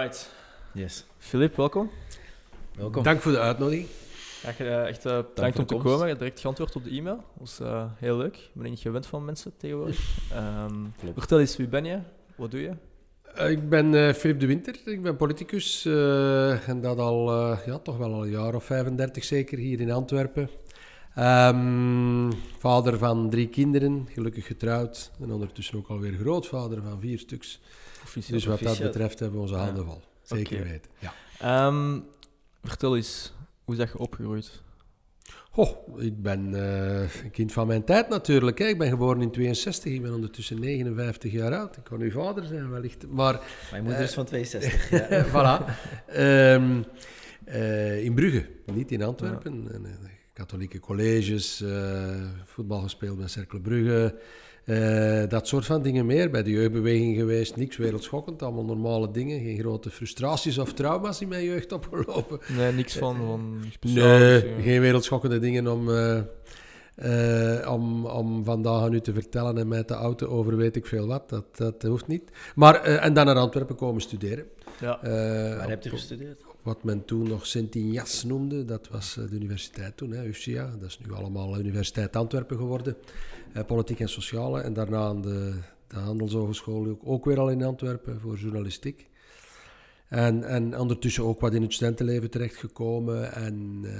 Alright. Yes. Filip, welkom. Welkom. Dank voor de uitnodiging. Eh, eh, ja, echt bedankt Dank om te komen. Je direct geantwoord op de e-mail. Dat was eh, heel leuk. Ik ben niet gewend van mensen tegenwoordig. Um, vertel eens, wie ben je? Wat doe je? Ik ben Filip de Winter, ik ben politicus en dat al, ja, toch wel al een jaar of 35 zeker hier in Antwerpen. Ehm, vader van drie kinderen, gelukkig getrouwd en ondertussen ook alweer grootvader van vier stuks. Dus wat dat betreft hebben we onze handen vol. Zeker weten. Ja. Ehm, vertel eens, hoe is je opgegroeid? Oh, ik ben eh, een kind van mijn tijd natuurlijk. Ik ben geboren in 62, ik ben ondertussen 59 jaar oud. Ik kan uw vader zijn wellicht, maar... Mijn moeder is eh, van 62, ja. voilà. Ehm, eh, in Brugge, niet in Antwerpen. Ja. Katholieke colleges, voetbal gespeeld bij Cercle Brugge. Eh, dat soort van dingen meer. Bij de jeugdbeweging geweest, niks wereldschokkend. Allemaal normale dingen. Geen grote frustraties of trauma's in mijn jeugd opgelopen. Nee, niks van, eh, van Nee, geen wereldschokkende dingen om... Eh, om, om vandaag aan u te vertellen en mij de auto over weet ik veel wat. Dat, dat hoeft niet. Maar, en dan naar Antwerpen komen studeren. Ja. Uh, Waar hebt heb je gestudeerd? wat men toen nog Sint-Ignace noemde. Dat was eh, de universiteit toen, hè, Dat is nu allemaal Universiteit Antwerpen geworden, eh, politiek en sociale. En daarna aan de, de Handelshogeschool, ook, ook weer al in Antwerpen voor journalistiek. En, en ondertussen ook wat in het studentenleven terechtgekomen. En, uh,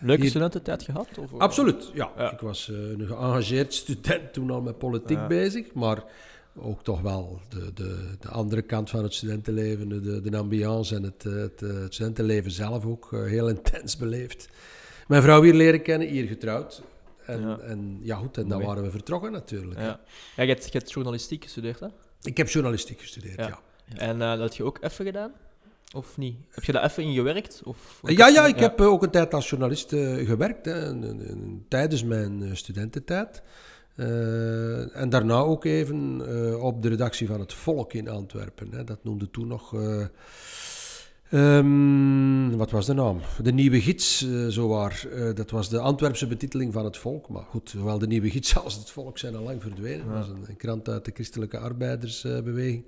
Leuke studententijd gehad? Of? Eh? Absoluut, ja. Ik was een geëngageerd student toen al met politiek bezig. Maar ook toch wel de, de, de, andere kant van het studentenleven, de, de ambiance en het, eh, eh, het, studentenleven zelf ook eh, heel intens beleefd. Mijn vrouw hier leren kennen, hier getrouwd. En ja, en, ja goed, en dan waren we vertrokken natuurlijk. Ja. je, hebt, je, hebt, journalistiek gestudeerd, hè? Ik heb journalistiek gestudeerd, ja. En dat had je ook even gedaan? Of niet? Heb je daar even in gewerkt? Of, ja, ja, ik heb ook een tijd als journalist gewerkt. Hè, tijdens mijn studententijd. Eh, en daarna ook even eh, op de redactie van Het Volk in Antwerpen. Hè. Dat noemde toen nog. Eh, ehm, wat was de naam? De Nieuwe Gids, zowaar. dat was de Antwerpse betiteling van Het Volk. Maar goed, zowel de Nieuwe Gids als Het Volk zijn al lang verdwenen. Dat was een, krant uit de Christelijke Arbeidersbeweging.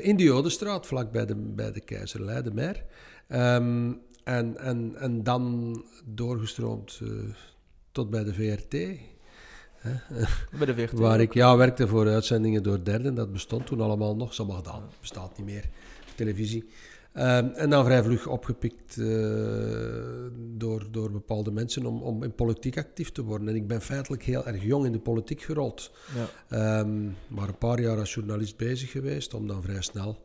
in de Jodenstraat, vlak bij de, bij de Keizer Leidenmeer. Ehm, en, en, en dan doorgestroomd tot bij de VRT bij de Waar ik ja, werkte voor uitzendingen door derden. Dat bestond toen allemaal nog. Sommige dat bestaat niet meer. Televisie. Ehm, en dan vrij vlug opgepikt eh, door, door bepaalde mensen om, om in politiek actief te worden. En ik ben feitelijk heel erg jong in de politiek gerold. Ja. Ehm, maar een paar jaar als journalist bezig geweest, om dan vrij snel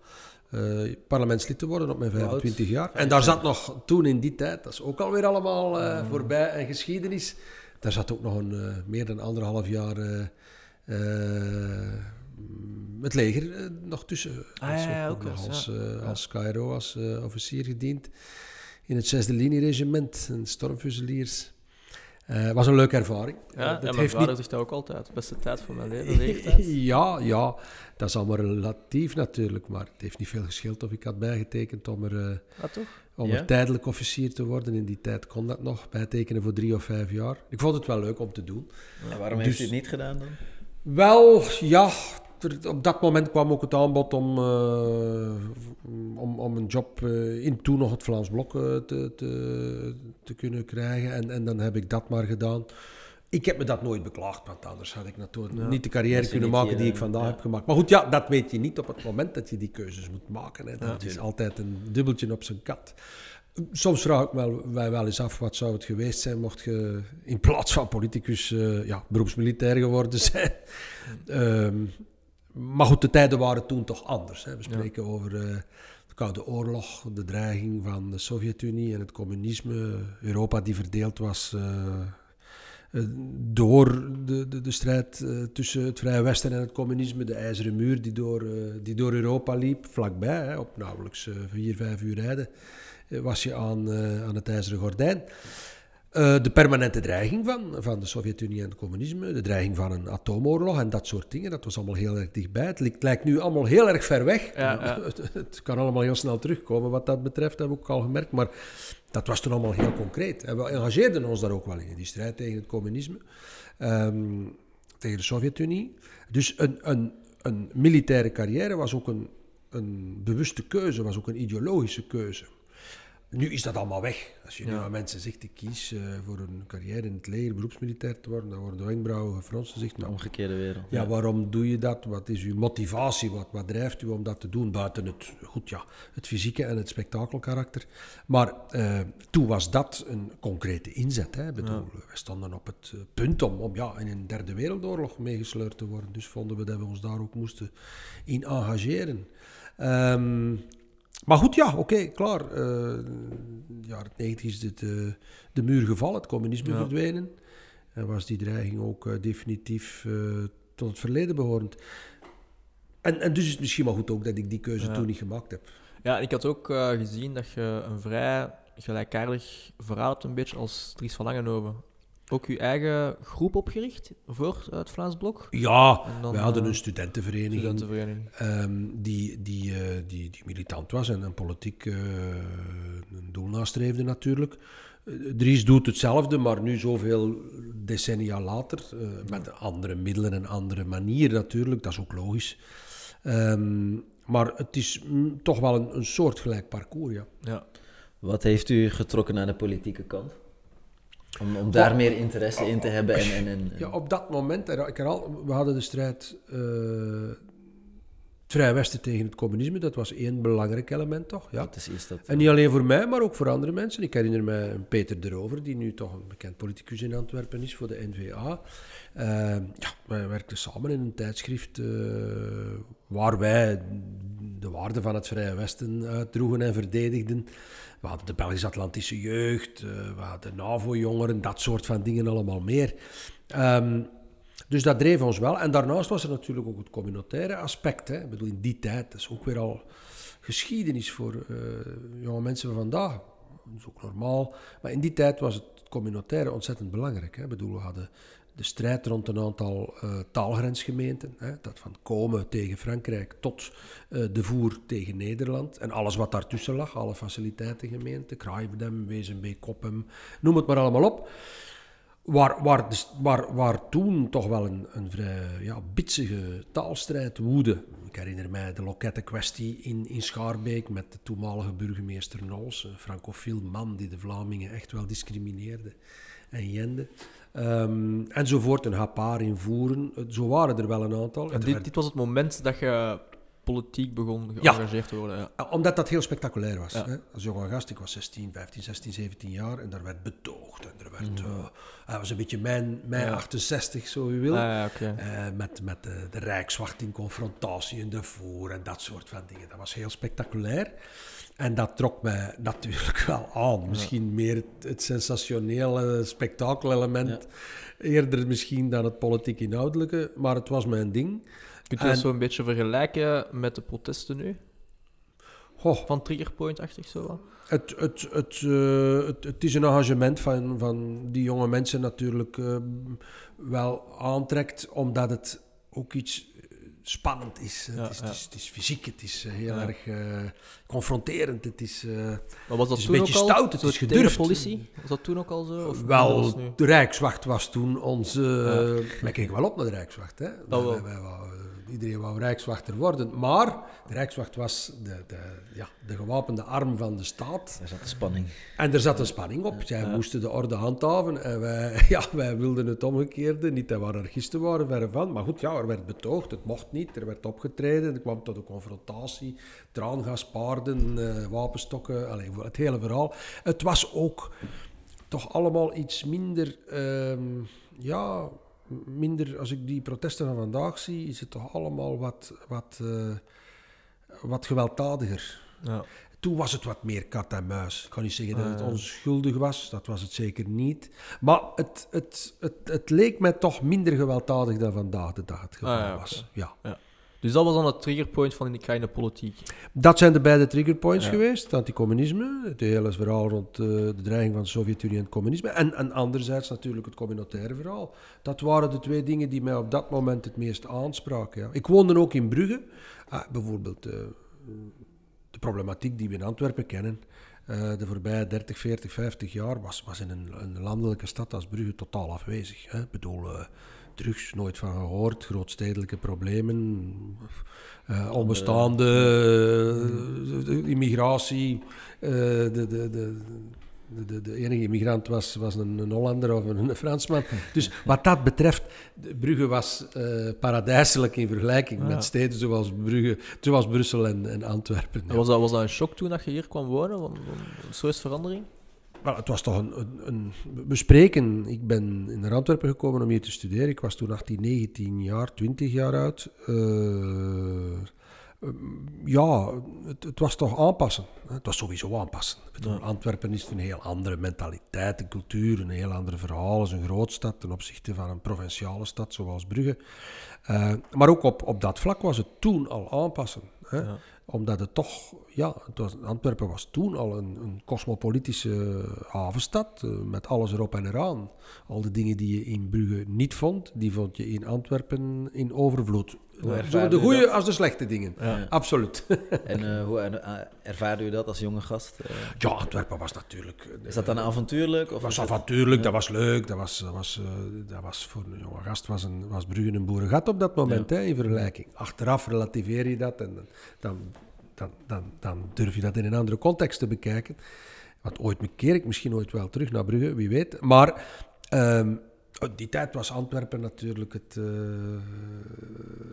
eh, parlementslid te worden op mijn 25 jaar. En daar zat nog toen in die tijd, dat is ook alweer allemaal eh, mm. voorbij en geschiedenis. Daar zat ook nog een, eh, meer dan anderhalf jaar eh, eh, het leger nog tussen. als, ook als, Cairo, als officier gediend. In het 6e regiment een stormfuseliers. Het eh, was een leuke ervaring. Ja, eh, dat en mijn vader niet... zegt dat ook altijd. Beste tijd van mijn leven, leeftijd. ja, ja, dat is allemaal relatief natuurlijk. Maar het heeft niet veel geschild of ik had bijgetekend om er, eh, ah, toch? Om er tijdelijk officier te worden. In die tijd kon dat nog, bijtekenen voor drie of vijf jaar. Ik vond het wel leuk om te doen. waarom heeft u dus het niet gedaan dan? Wel, ja, op dat moment kwam ook het aanbod om, eh, om, om, een job eh, in toen nog het Vlaams Blok eh, te, te, te, kunnen krijgen. En, en dan heb ik dat maar gedaan. Ik heb me dat nooit beklaagd, want anders had ik natuurlijk niet de carrière kunnen maken die, ik vandaag heb gemaakt. Maar goed, ja, dat weet je niet op het moment dat je die keuzes moet maken. Hè. Dat is altijd een dubbeltje op zijn kat. Soms vraag ik mij wel, eens af wat zou het geweest zijn mocht je in plaats van politicus ja, beroepsmilitair geworden zijn. Ehm, maar goed, de tijden waren toen toch anders. Hè. We spreken over eh, de Koude Oorlog, de dreiging van de Sovjet-Unie en het communisme. Europa die verdeeld was eh, eh, door de, de, de strijd tussen het Vrije Westen en het communisme. De IJzeren Muur die door, die door Europa liep, vlakbij, op nauwelijks vier, vijf uur rijden, was je aan, aan het IJzeren Gordijn. Eh, de permanente dreiging van, van de Sovjet-Unie en het communisme, de dreiging van een atoomoorlog en dat soort dingen, dat was allemaal heel erg dichtbij. Het lijkt, nu allemaal heel erg ver weg. Het, kan allemaal heel snel terugkomen wat dat betreft, heb ik ook al gemerkt. Maar dat was toen allemaal heel concreet. En we engageerden ons daar ook wel in, die strijd tegen het communisme, ehm, tegen de Sovjet-Unie. Dus een, een, een militaire carrière was ook een, een bewuste keuze, was ook een ideologische keuze. Nu is dat allemaal weg. Als je nu aan mensen zegt, ik kies eh, voor een carrière in het leger, beroepsmilitair te worden, dan worden de wenkbrauwen gefronst. Zegt, de omgekeerde wereld. Ja, waarom doe je dat? Wat is uw motivatie? Wat, wat drijft u om dat te doen? Buiten het, goed, ja, het fysieke en het spektakelkarakter. Maar eh, toen was dat een concrete inzet. Hè? bedoel, We stonden op het eh, punt om, om ja, in een derde wereldoorlog meegesleurd te worden. Dus vonden we dat we ons daar ook moesten in engageren. Ehm, maar goed, ja, oké, klaar. Uh, in de jaren is eh, de muur gevallen, het communisme verdwenen. En was die dreiging ook eh, definitief tot het verleden behorend. En, en dus is het misschien wel goed ook dat ik die keuze toen niet gemaakt heb. Ja, ik had ook gezien dat je een vrij gelijkaardig verhaal hebt, een beetje als Dries van Langenhoven ook uw eigen groep opgericht voor het Vlaams Blok? Ja, we hadden eh, een studentenvereniging, studentenvereniging. Ehm, die, die, eh, die, die, militant was en, een politiek eh, een doel nastreefde natuurlijk. Dries doet hetzelfde, maar nu zoveel decennia later, met andere middelen en andere manieren natuurlijk, dat is ook logisch. Ehm, maar het is mm, toch wel een, een soortgelijk parcours, ja. ja. Wat heeft u getrokken aan de politieke kant? Om, daar meer interesse in te hebben. En, en, en, ja, op dat moment, ik herhaal, we hadden de strijd uh, Vrij Westen tegen het communisme. Dat was één belangrijk element, toch? Ja. is, dat, en niet alleen voor mij, maar ook voor andere mensen. Ik herinner mij Peter Derover die nu toch een bekend politicus in Antwerpen is voor de NVA eh, ja, wij werkten samen in een tijdschrift eh, waar wij de waarden van het Vrije Westen uitdroegen en verdedigden. We hadden de Belgisch-Atlantische Jeugd, eh, we hadden NAVO-jongeren, dat soort van dingen allemaal meer. Ehm, dus dat dreef ons wel. En daarnaast was er natuurlijk ook het communautaire aspect. Hè. Ik bedoel, in die tijd, dat is ook weer al geschiedenis voor eh, jonge mensen van vandaag. Dat is ook normaal. Maar in die tijd was het communautaire ontzettend belangrijk. Hè. Ik bedoel, we hadden de strijd rond een aantal uh, taalgrensgemeenten, hè, dat van Komen tegen Frankrijk tot uh, de voer tegen Nederland en alles wat daartussen lag, alle faciliteitengemeenten, Kraaiendem, Wezenbeek, Koppem, noem het maar allemaal op. Waar, waar, waar, waar toen toch wel een, een vrij ja, bitsige taalstrijd woedde. Ik herinner mij de lokettenkwestie in, in Schaarbeek met de toenmalige burgemeester Nols, een francofiel man die de Vlamingen echt wel discrimineerde en jende. Um, enzovoort, een HAPAR invoeren. Zo waren er wel een aantal. En dit, dit was het moment dat je politiek begon geëngageerd te worden. Ja. Eh, omdat dat heel spectaculair was. Hè? Als jonge gast, ik was 16, 15, 16, 17 jaar en daar werd betoogd. En er werd, mm. was een beetje mijn, mijn 68, zo u wil. Ah, eh, met met de, de Rijkswacht in confrontatie en de voer en dat soort van dingen. Dat was heel spectaculair. En dat trok mij natuurlijk wel aan. Misschien meer het, sensationele spektakelelement. Ja. Eerder misschien dan het politiek inhoudelijke, maar het was mijn ding. Kun je het dat zo een beetje vergelijken met de protesten nu? Van triggerpoint-achtig zo Het, het, het, eh, het, het, is een engagement van, van die jonge mensen natuurlijk eh, wel aantrekt, omdat het ook iets spannend is. het, is, het, is fysiek, het is eh, heel erg eh, confronterend. Het is, eh, maar was dat het is een beetje stout, het is gedurfd. politie? Was dat toen ook al zo? Of wel, dus de Rijkswacht was toen onze... Uh, wij keken wel op naar de Rijkswacht. Hè? Dat wij, iedereen wou rijkswachter worden. Maar de rijkswacht was de, de, ja, de gewapende arm van de staat. Er zat een spanning. En er zat een spanning op. Zij moesten de orde handhaven. En wij, ja, wij wilden het omgekeerde. Niet dat we anarchisten waren, verre van. Maar goed, ja, er werd betoogd. Het mocht niet. Er werd opgetreden. Er kwam tot een confrontatie. Traangas, paarden, eh, wapenstokken. voor het hele verhaal. Het was ook toch allemaal iets minder... Ehm, ja, minder, als ik die protesten van vandaag zie, is het toch allemaal wat, wat, eh, wat gewelddadiger. Ja. Toen was het wat meer kat en muis. Ik kan niet zeggen dat het onschuldig was, dat was het zeker niet. Maar het, het, het, het leek mij toch minder gewelddadig dan vandaag de dag het geval ah, was. ja. ja. Dus dat was dan het triggerpoint van in de kleine politiek? Dat zijn de beide triggerpoints geweest. Het anticommunisme, het hele verhaal rond eh, de dreiging van de Sovjet-Unie en het communisme. En, en, anderzijds natuurlijk het communautaire verhaal. Dat waren de twee dingen die mij op dat moment het meest aanspraken. Ja. Ik woonde ook in Brugge. Ah, bijvoorbeeld eh, de problematiek die we in Antwerpen kennen. Eh, de voorbije 30, 40, 50 jaar was, was in een, een landelijke stad als Brugge totaal afwezig. Ik bedoel drugs, nooit van gehoord, grootstedelijke problemen, eh, onbestaande eh, immigratie. Eh, de, de, de, de, de, enige immigrant was, was een, een, Hollander of een Fransman. Dus wat dat betreft, Brugge was uh, paradijselijk in vergelijking met steden zoals, Brugge, zoals Brussel en, en Antwerpen. Was, dat, was een shock toen dat je hier kwam wonen? Van, verandering? Wel, het was toch een, een, bespreken. Ik ben in Antwerpen gekomen om hier te studeren. Ik was toen 18, 19 jaar, 20 jaar oud. Eh, ehm, ja, het, was toch aanpassen. Het was sowieso aanpassen. Antwerpen is een heel andere mentaliteit, een cultuur, een heel andere verhaal. Het is een grootstad ten opzichte van een provinciale stad zoals Brugge. Eh, maar ook op, op dat vlak was het toen al aanpassen. Hè. Ja omdat het toch, ja, Antwerpen was toen al een, een cosmopolitische eh, havenstad. Eh, met alles erop en eraan. Al de dingen die je in Brugge niet vond, die vond je in Antwerpen in overvloed hoe zowel de goede als de slechte dingen. Absoluut. En eh, hoe eh, ervaarde u dat als jonge gast? Eh, ja, ja, Antwerpen was natuurlijk... is dat dan avontuurlijk? Of was het avontuurlijk, dat was leuk. Dat was, dat was, dat was voor een jonge gast was, een, was Brugge een boerengat op dat moment, hè, in vergelijking. Achteraf relativeer je dat en dan, dan, dan, dan durf je dat in een andere context te bekijken. Want ooit keer ik misschien ooit wel terug naar Brugge, wie weet. Maar... Ehm, Oh, die tijd was Antwerpen natuurlijk het, eh,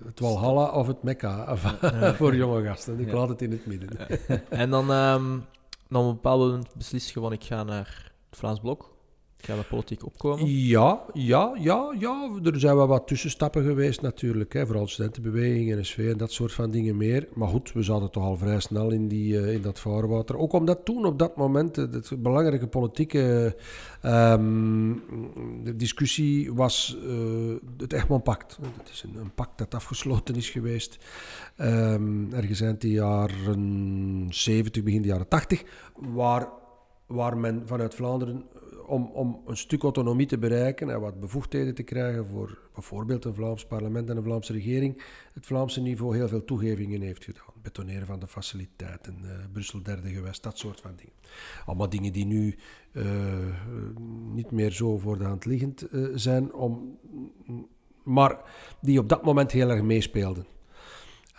het Walhalla of het Mekka voor jonge gasten. Ik laat het in het midden. en dan, ehm, dan op een bepaald moment beslis je van ik ga naar het Vlaams Blok gaan dat politiek opkomen? Ja, ja, ja, ja. Er zijn wel wat tussenstappen geweest natuurlijk. Hè. Vooral studentenbeweging, NSV en dat soort van dingen meer. Maar goed, we zaten toch al vrij snel in, die, eh, in dat vaarwater. Ook omdat toen op dat moment de eh, belangrijke politieke eh, ehm, discussie was uh, het Egmondpact. pact Het is een, een, pact dat afgesloten is geweest. Ehm, ergens eind de jaren 70, begin de jaren 80. Waar waar men vanuit Vlaanderen om, om een stuk autonomie te bereiken en wat bevoegdheden te krijgen voor bijvoorbeeld een Vlaams parlement en een Vlaamse regering, het Vlaamse niveau heel veel toegevingen heeft gedaan. Betoneren van de faciliteiten, eh, Brussel derde gewest, dat soort van dingen. Allemaal dingen die nu eh, niet meer zo voor de hand liggend eh, zijn, om, maar die op dat moment heel erg meespeelden.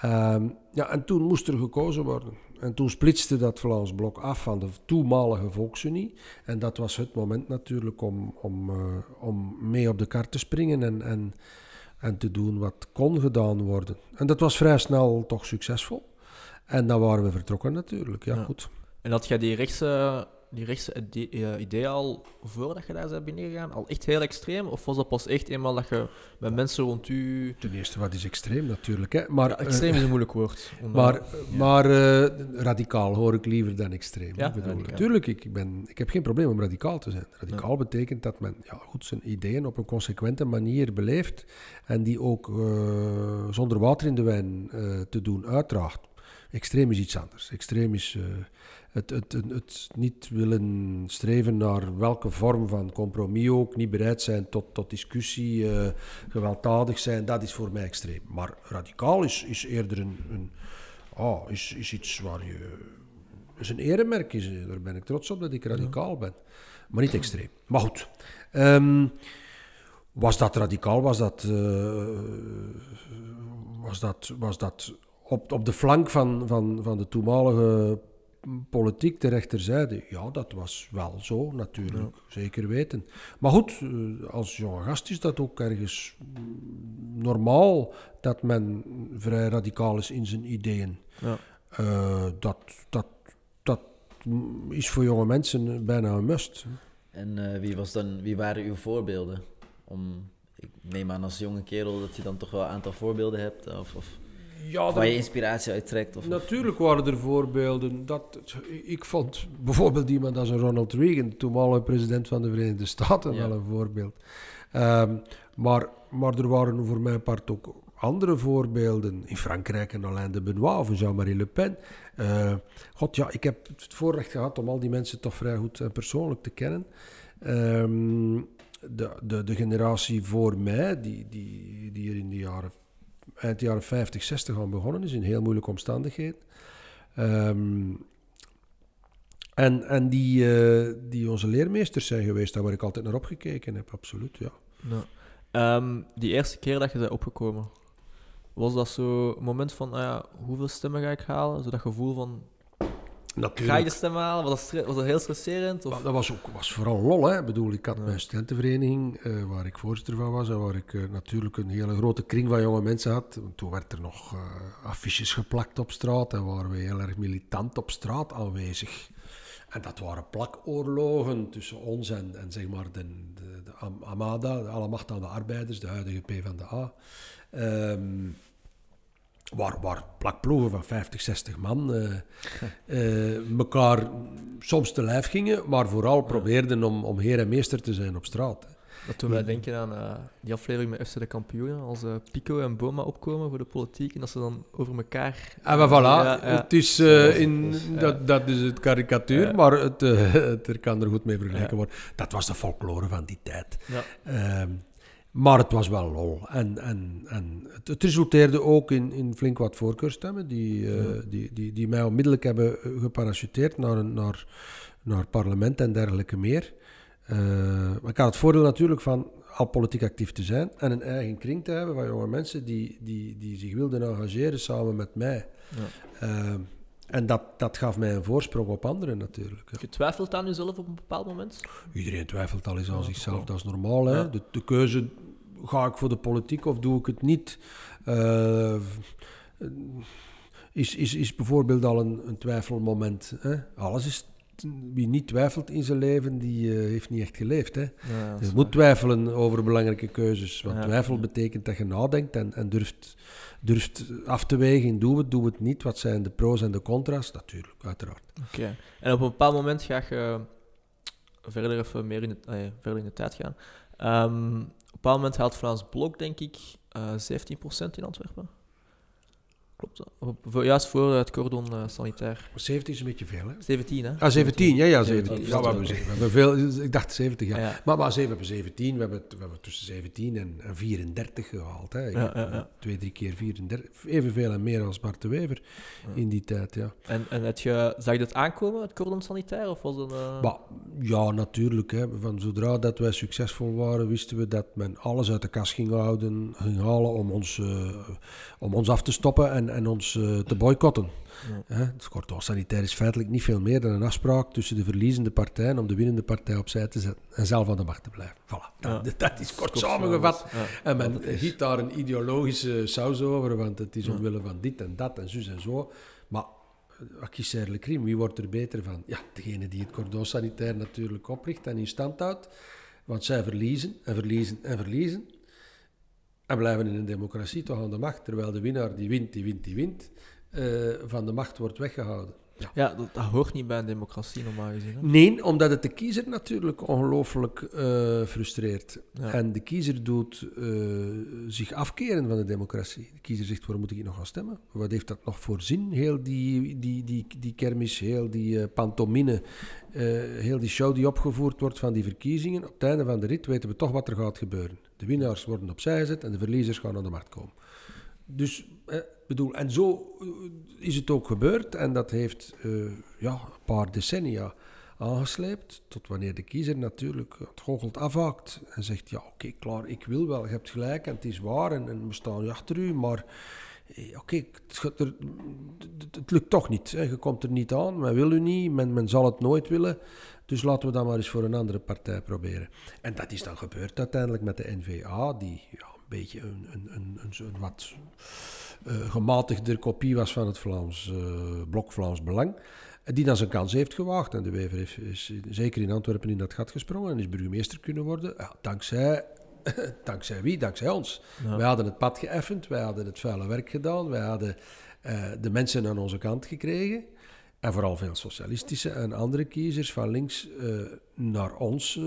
Ehm, ja, en toen moest er gekozen worden. En toen splitste dat Vlaams blok af van de toenmalige Volksunie. En dat was het moment natuurlijk om, om, eh, om mee op de kaart te springen en, en, en te doen wat kon gedaan worden. En dat was vrij snel toch succesvol. En dan waren we vertrokken natuurlijk, ja, goed. En had jij die rechtse die rechts eh, idee, ideeën al voordat je daar bent binnengegaan? Al echt heel extreem? Of was dat pas echt eenmaal dat je met mensen rond u... Ten eerste, wat is extreem natuurlijk. Hè? Maar, eh, extreem is een moeilijk woord. Maar, maar eh, radicaal hoor ik liever dan extreem. Ja, natuurlijk, ik, ben, ik heb geen probleem om radicaal te zijn. Radicaal betekent dat men ja, goed zijn ideeën op een consequente manier beleeft. En die ook zonder water in de wijn te doen, uitdraagt. Extreem is iets anders. Extreem is eh, het, het, het, het, niet willen streven naar welke vorm van compromis ook, niet bereid zijn tot, tot discussie, eh, gewelddadig zijn, dat is voor mij extreem. Maar radicaal is, is eerder een, oh, is, is iets waar je. is een eremerk, is, daar ben ik trots op dat ik radicaal ben. Maar niet extreem. Maar goed. Ehm, was dat radicaal? Was dat, eh, was dat, was dat op, op de flank van, van, van de toenmalige politiek, de rechterzijde. Ja, dat was wel zo, natuurlijk. Zeker weten. Maar goed, eh, als jonge gast is dat ook ergens normaal dat men vrij radicaal is in zijn ideeën. Ja. Eh, dat, dat, dat is voor jonge mensen eh, bijna een must. En wie, was dan, wie waren uw voorbeelden? Om, ik neem aan als jonge kerel dat je dan toch wel een aantal voorbeelden hebt. Of, of waar je inspiratie uit trekt? Of, natuurlijk waren er voorbeelden. Dat, ik vond bijvoorbeeld iemand als Ronald Reagan, toenmalig president van de Verenigde Staten, wel een voorbeeld. Ehm, maar, maar er waren voor mijn part ook andere voorbeelden. In Frankrijk en Alain de Benoit of Jean-Marie Le Pen. Eh, God ja, ik heb het voorrecht gehad om al die mensen toch vrij goed en persoonlijk te kennen. Ehm, de, de, de generatie voor mij, die, die, die er in de jaren eind jaren 50, 60 aan begonnen is, in heel moeilijke omstandigheden. Ehm, en en die, eh, die onze leermeesters zijn geweest, daar waar ik altijd naar opgekeken heb, absoluut, ja. Ehm, die eerste keer dat je bent opgekomen, was dat zo'n moment van, ah ja, hoeveel stemmen ga ik halen? Zo dat gevoel van, Natuurlijk. Ga je de halen? Was dat, was heel stresserend? Of? Dat was, ook, was vooral lol. Hè? Ik bedoel, ik had mijn studentenvereniging, eh, waar ik voorzitter van was. En waar ik eh, natuurlijk een hele grote kring van jonge mensen had. toen werd er nog eh, affiches geplakt op straat. En waren we heel erg militant op straat aanwezig. En dat waren plakoorlogen tussen ons en, en zeg maar de, de, de Amada, de Alle Macht aan de Arbeiders, de huidige P van de A. Ehm, waar, waar plakploegen van 50, 60 man uh, eh, elkaar eh, soms te lijf gingen, maar vooral probeerden om, om heer en meester te zijn op straat. Dat toen wij denken aan uh, die aflevering met FC de Kampioenen, als Pico en Boma opkomen voor de politiek en dat ze dan over elkaar... Uh, ah, voilà, het is, in, dat, dat is het karikatuur, maar het, het er kan er goed mee vergelijken worden. Dat was de folklore van die tijd. Ehm, maar het was wel lol. En, en, en het, resulteerde ook in, in flink wat voorkeurstemmen, die, eh, die, die, die mij onmiddellijk hebben eh, geparachuteerd naar, een, naar, naar parlement en dergelijke meer. Eh, maar ik had het voordeel natuurlijk van al politiek actief te zijn en een eigen kring te hebben van jonge mensen die, die, die zich wilden engageren samen met mij. Ja. en dat, dat gaf mij een voorsprong op anderen natuurlijk. Je twijfelt aan jezelf op een bepaald moment? Iedereen twijfelt al eens aan zichzelf, dat is normaal. Hè? De, de keuze ga ik voor de politiek of doe ik het niet? Eh, is, is, is bijvoorbeeld al een, een twijfelmoment. Hè? Alles is wie niet twijfelt in zijn leven, die eh, heeft niet echt geleefd. Hè? je dus moet twijfelen over belangrijke keuzes. Want twijfel betekent dat je nadenkt en, en, durft, durft af te wegen. Doe het, we het niet. Wat zijn de pro's en de contra's? Natuurlijk, uiteraard. Oké. En op een bepaald moment ga je eh, verder even meer in de, verder in de tijd gaan. Um, bepaald moment haalt Frans Blok, denk ik, uh, eh, 17% in Antwerpen. Klopt. juist voor eh, het cordon uh, sanitair. 17 is een beetje veel, hè? 17, hè? Ah, 17, ja, ja, 17. Ja, we we hebben veel, ik dacht 70, ja. Maar, maar we hebben 17, we hebben, we hebben tussen 17 en, 34 gehaald. Hè. Ja, twee, drie keer 34, evenveel en meer als Bart de Wever in die tijd, ja. En, en het je, zag je dat aankomen, het cordon sanitair? Of was het, eh? ja, natuurlijk. Hè. Van zodra dat wij succesvol waren, wisten we dat men alles uit de kast ging houden, ging halen om ons, om ons af te stoppen. En en, ons eh, te boycotten. Ja. cordon kortom, sanitair is feitelijk niet veel meer dan een afspraak tussen de verliezende partijen om de winnende partij opzij te zetten en zelf aan de macht te blijven. Voilà. Dat, is kort samengevat. En men giet daar een ideologische saus over, want het is omwille van dit en dat en zo en zo. Maar eh, acquisaire le crime, wie wordt er beter van? Ja, degene die het cordon sanitair natuurlijk opricht en in stand houdt. Want zij verliezen en verliezen en verliezen. En blijven in een democratie toch aan de macht, terwijl de winnaar die wint, die wint, die wint, eh, van de macht wordt weggehouden. Ja, dat, hoort niet bij een democratie normaal gezien. Nee, omdat het de kiezer natuurlijk ongelooflijk eh, frustreert. En de kiezer doet eh, zich afkeren van de democratie. De kiezer zegt, waar moet ik nog gaan stemmen? Wat heeft dat nog voor zin? Heel die, die, die, die kermis, heel die pantomine, heel die show die opgevoerd wordt van die verkiezingen. Op het einde van de rit weten we toch wat er gaat gebeuren. De winnaars worden opzij gezet en de verliezers gaan aan de markt komen. Dus, eh, bedoel, en zo eh, is het ook gebeurd. En dat heeft eh, ja, een paar decennia aangesleept. Tot wanneer de kiezer natuurlijk het goochelt afhaakt. En zegt, ja, oké, klaar, ik wil wel. Je hebt gelijk en het is waar en, en we staan achter u. Maar eh, oké, het, het, lukt toch niet. Je komt er niet aan, men wil u niet, men, men zal het nooit willen. Dus laten we dat maar eens voor een andere partij proberen. En dat is dan gebeurd uiteindelijk met de NVA, die ja, een beetje een, een, een, een wat uh, eh, gematigde kopie was van het Vlaams, eh, blok Vlaams Belang. Die dan zijn kans heeft gewaagd. En de Wever is zeker in Antwerpen in dat gat gesprongen en is burgemeester kunnen worden. dankzij dankzij wie? Dankzij ons. Wij hadden het pad geëffend, wij hadden het vuile werk gedaan, wij hadden eh, de mensen aan onze kant gekregen. En vooral veel socialistische en andere kiezers van links eh, naar ons, eh,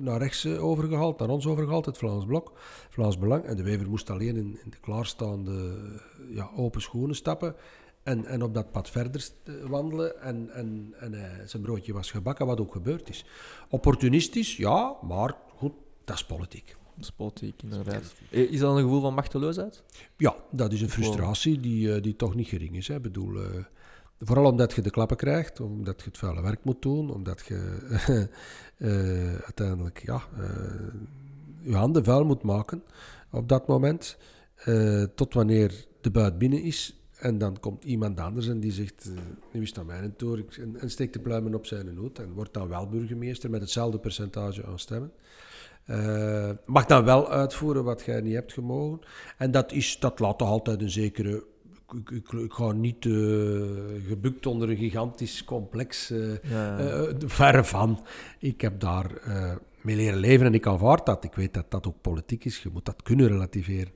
naar rechts eh, overgehaald, naar ons overgehaald, het Vlaams Blok, Vlaams Belang. En de Wever moest alleen in, in de klaarstaande ja, open schoenen stappen en, en op dat pad verder wandelen. En, en, en uh, zijn broodje was gebakken, wat ook gebeurd is. Opportunistisch, ja, maar goed, dat is politiek. Dat is politiek, inderdaad. Is dat een gevoel van machteloosheid? Ja, dat is een frustratie die, die toch niet gering is. Hè. Ik bedoel... Vooral omdat je de klappen krijgt, omdat je het vuile werk moet doen, omdat je eh, uiteindelijk ja, eh, je handen vuil moet maken op dat moment. Eh, tot wanneer de buit binnen is. En dan komt iemand anders en die zegt, nu is het aan mijn toer. En, en, steekt de pluimen op zijn hoed en wordt dan wel burgemeester met hetzelfde percentage aan stemmen. mag dan wel uitvoeren wat jij niet hebt gemogen. En dat, is, dat laat toch altijd een zekere ik, ga niet eh, gebukt onder een gigantisch complex. Uh, ja. Eh, verre van. Ik heb daar mee leren leven en ik aanvaard dat. Ik weet dat dat ook politiek is. Je moet dat kunnen relativeren.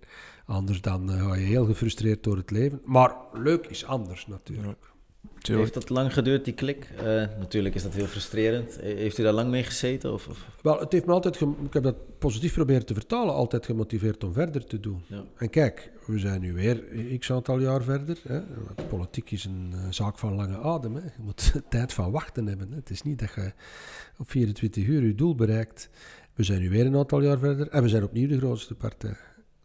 Anders dan ga je heel gefrustreerd door het leven. Maar leuk is anders natuurlijk. Heeft dat lang geduurd, die klik? Eh, natuurlijk is dat heel frustrerend. Eh, heeft u daar lang mee gezeten? Of, Wel, het heeft me altijd, ik heb dat positief proberen te vertalen, altijd gemotiveerd om verder te doen. En kijk, we zijn nu weer x aantal jaar verder. Hè? politiek is een eh, zaak van lange adem. Hè? Je moet tijd van wachten hebben. Hè? Het is niet dat je op 24 uur je doel bereikt. We zijn nu weer een aantal jaar verder en we zijn opnieuw de grootste partij.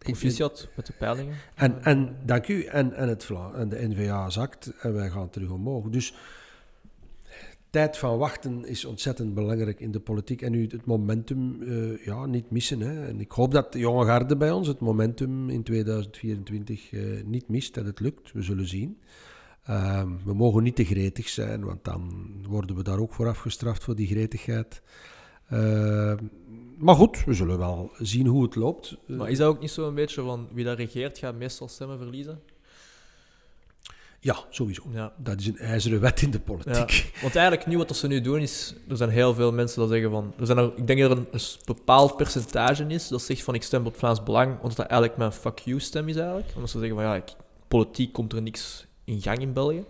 Proficiat met de peilingen. En, en dank u. En, en, het, en de NVA zakt en wij gaan terug omhoog. Dus tijd van wachten is ontzettend belangrijk in de politiek. En nu het momentum eh, ja, niet missen. Hè. En ik hoop dat de jonge garde bij ons het momentum in 2024 eh, niet mist. Dat het lukt. We zullen zien. Ehm, we mogen niet te gretig zijn, want dan worden we daar ook voor afgestraft voor die gretigheid. Ehm, maar goed, we zullen wel zien hoe het loopt. Eh, maar is dat ook niet zo een beetje van wie dat regeert gaat meestal stemmen verliezen? Ja, sowieso. Ja. Dat is een ijzeren wet in de politiek. Want eigenlijk nu wat ze nu doen is, er zijn heel veel mensen dat zeggen van, er zijn er, ik denk dat er een, bepaald percentage is dat zegt van ik stem op Vlaams Belang, omdat dat eigenlijk mijn fuck you stem is eigenlijk. Omdat ze zeggen van ja, politiek komt er niks in gang in België.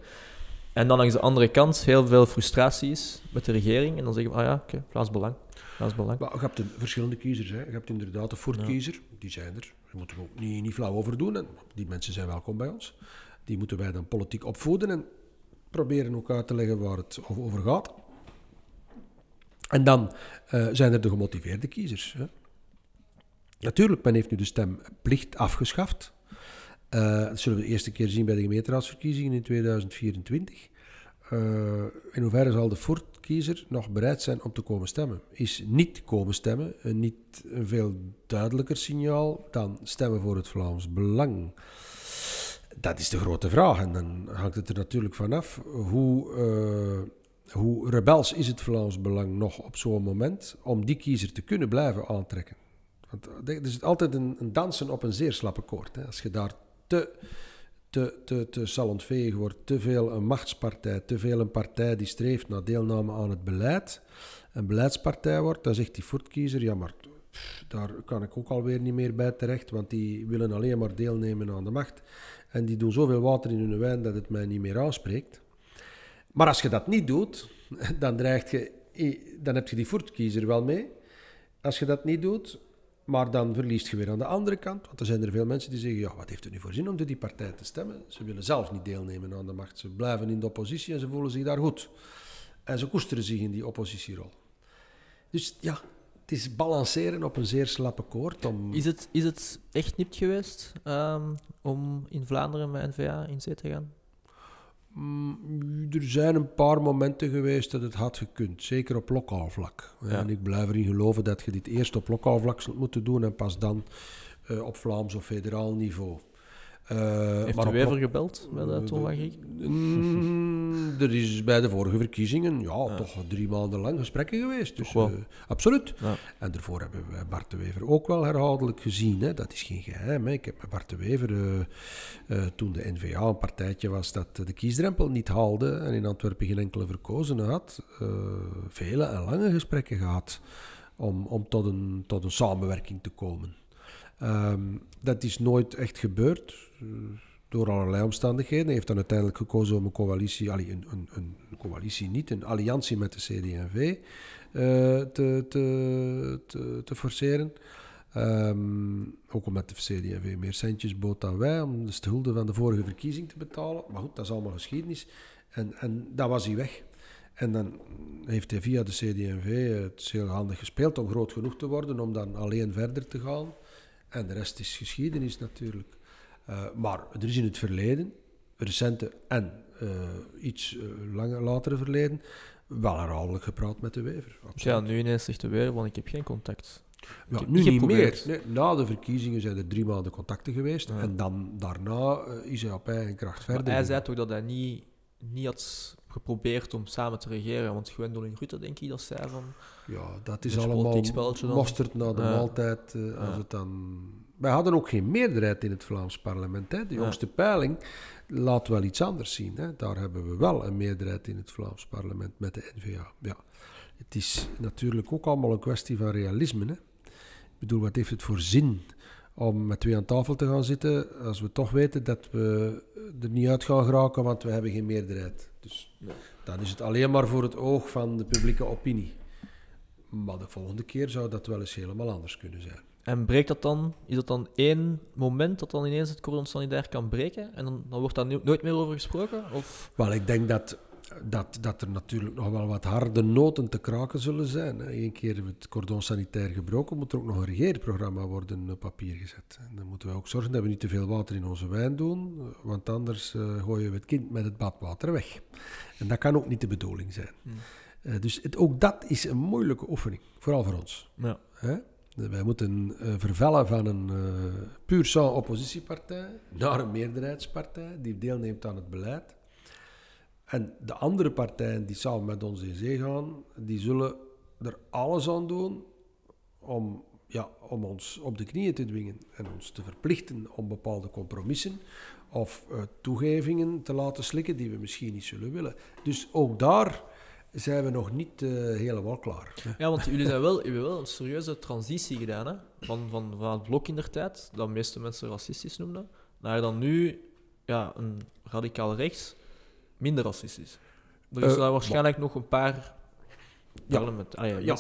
En dan langs de andere kant heel veel frustratie is met de regering en dan zeggen van ah ja, oké, Vlaams Belang. Dat is belangrijk. Maar je hebt een, verschillende kiezers. Hè. Je hebt inderdaad de voortkiezer, die zijn er. Daar moeten we ook niet, niet flauw over doen. En die mensen zijn welkom bij ons. Die moeten wij dan politiek opvoeden en proberen ook uit te leggen waar het over gaat. En dan eh, zijn er de gemotiveerde kiezers. Hè. Natuurlijk, men heeft nu de stemplicht afgeschaft. Eh, dat zullen we de eerste keer zien bij de gemeenteraadsverkiezingen in 2024. Eh, in hoeverre zal de voort nog bereid zijn om te komen stemmen. Is niet komen stemmen een niet een veel duidelijker signaal dan stemmen voor het Vlaams Belang? Dat is de grote vraag. En dan hangt het er natuurlijk vanaf hoe, eh, hoe rebels is het Vlaams Belang nog op zo'n moment om die kiezer te kunnen blijven aantrekken. Want eh, er is altijd een, een dansen op een zeer slappe koord. Hè. Als je daar te te, te, te salonveeg wordt. Te veel een machtspartij, te veel een partij die streeft naar deelname aan het beleid. Een beleidspartij wordt, dan zegt die voortkiezer, ja maar daar kan ik ook alweer niet meer bij terecht, want die willen alleen maar deelnemen aan de macht. En die doen zoveel water in hun wijn dat het mij niet meer aanspreekt. Maar als je dat niet doet, dan, dreigt je, dan heb je die voortkiezer wel mee. Als je dat niet doet, maar dan verliest je weer aan de andere kant. Want er zijn er veel mensen die zeggen: ja, wat heeft het nu voor zin om door die partij te stemmen? Ze willen zelf niet deelnemen aan de macht. Ze blijven in de oppositie en ze voelen zich daar goed. En ze koesteren zich in die oppositierol. Dus ja, het is balanceren op een zeer slappe koord. Om... Is, het, is het echt niet geweest ehm, om in Vlaanderen met NVA in zee te gaan? Mm, er zijn een paar momenten geweest dat het had gekund, zeker op lokaal vlak. En ik blijf erin geloven dat je dit eerst op lokaal vlak zult moeten doen en pas dan eh, op Vlaams of federaal niveau. Eh, Heeft maar de Wever gebeld met de mm, er is bij de vorige verkiezingen ja, toch drie maanden lang gesprekken geweest. Dus, eh, absoluut. Ja. En daarvoor hebben we Bart de Wever ook wel herhaaldelijk gezien. Hè. Dat is geen geheim. Hè. Ik heb met Bart de Wever, eh, toen de NVA een partijtje was dat de kiesdrempel niet haalde en in Antwerpen geen enkele verkozenen had, vele en lange gesprekken gehad om, om tot, een, tot een samenwerking te komen. Ehm, dat is nooit echt gebeurd. Eh, door allerlei omstandigheden. Hij heeft dan uiteindelijk gekozen om een coalitie, een, een, een, coalitie niet, een alliantie met de CD&V eh, te, te, te, forceren. Um, ook omdat de CD&V meer centjes bood dan wij, om de schulden van de vorige verkiezing te betalen. Maar goed, dat is allemaal geschiedenis. En, en dat was hij weg. En dan heeft hij via de CD&V het heel handig gespeeld om groot genoeg te worden, om dan alleen verder te gaan. En de rest is geschiedenis natuurlijk. Eh, maar er is in het verleden, recente en eh, iets eh, langer, latere verleden, wel herhaaldelijk gepraat met de wever. Ja, nu ineens zegt de wever, want ik heb geen contact. Ja, nu niet meer. na de verkiezingen zijn er drie maanden contacten geweest. En dan, daarna is hij op eigen kracht verder. maar hij zei toch dat hij niet niet had geprobeerd om samen te regeren. Want Gwendoline Rutte, denk ik, dat zij van... Ja, dat is dus allemaal mosterd na de maaltijd. Eh, als het dan... Wij hadden ook geen meerderheid in het Vlaams parlement. Hè. De jongste peiling laat wel iets anders zien. Hè. Daar hebben we wel een meerderheid in het Vlaams parlement met de NVA. Ja. Het is natuurlijk ook allemaal een kwestie van realisme. Hè. Ik bedoel, wat heeft het voor zin om met twee aan tafel te gaan zitten als we toch weten dat we er niet uit gaan geraken, want we hebben geen meerderheid. Dus dan is het alleen maar voor het oog van de publieke opinie. Maar de volgende keer zou dat wel eens helemaal anders kunnen zijn. En breekt dat dan? Is dat dan één moment dat dan ineens het cordon sanitair kan breken? En dan, dan wordt daar nooit meer over gesproken? Of? Wel, ik denk dat dat, dat er natuurlijk nog wel wat harde noten te kraken zullen zijn. Eén keer het cordon sanitair gebroken, moet er ook nog een regeerprogramma worden op papier gezet. En dan moeten we ook zorgen dat we niet te veel water in onze wijn doen, want anders eh, gooien we het kind met het badwater weg. En dat kan ook niet de bedoeling zijn. Hmm. Eh, dus het, ook dat is een moeilijke oefening, vooral voor ons. Ja. Hè? Wij moeten eh, vervallen vervellen van een puur sang oppositiepartij naar een meerderheidspartij die deelneemt aan het beleid. En de andere partijen die samen met ons in zee gaan, die zullen er alles aan doen om, ja, om ons op de knieën te dwingen en ons te verplichten om bepaalde compromissen of eh, toegevingen te laten slikken die we misschien niet zullen willen. Dus ook daar zijn we nog niet eh, helemaal klaar. Ja, want jullie zijn wel, hebben wel een serieuze transitie gedaan. Hè? Van, van, van het blok in der tijd, dat de meeste mensen racistisch noemden, naar dan nu ja, een radicaal rechts minder racistisch. Er is eh, daar waarschijnlijk nog een paar ja, Ah, ja,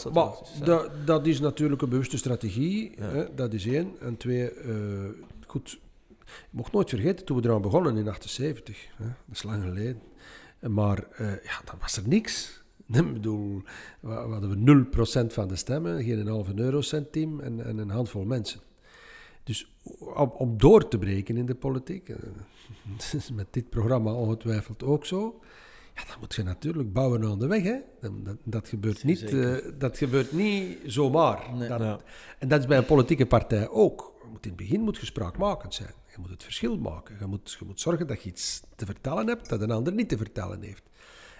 dat, is natuurlijk een bewuste strategie. Hè? Dat is één. En twee, uh, goed. Ik mocht nooit vergeten toen we eraan begonnen in 78. Hè? Dat is lang geleden. Maar eh, ja, dan was er niks. Ik bedoel, we hadden 0% van de stemmen, geen een halve eurocentiem en een handvol mensen. Dus om, door te breken in de politiek, eh, met dit programma ongetwijfeld ook zo. Ja, dan moet je natuurlijk bouwen aan de weg. Hè? Dat, dat gebeurt niet, eh, dat gebeurt niet zomaar. En dat is bij een politieke partij ook. moet in het begin moet je spraakmakend zijn. Je moet het verschil maken. Je moet, je moet zorgen dat je iets te vertellen hebt dat een ander niet te vertellen heeft.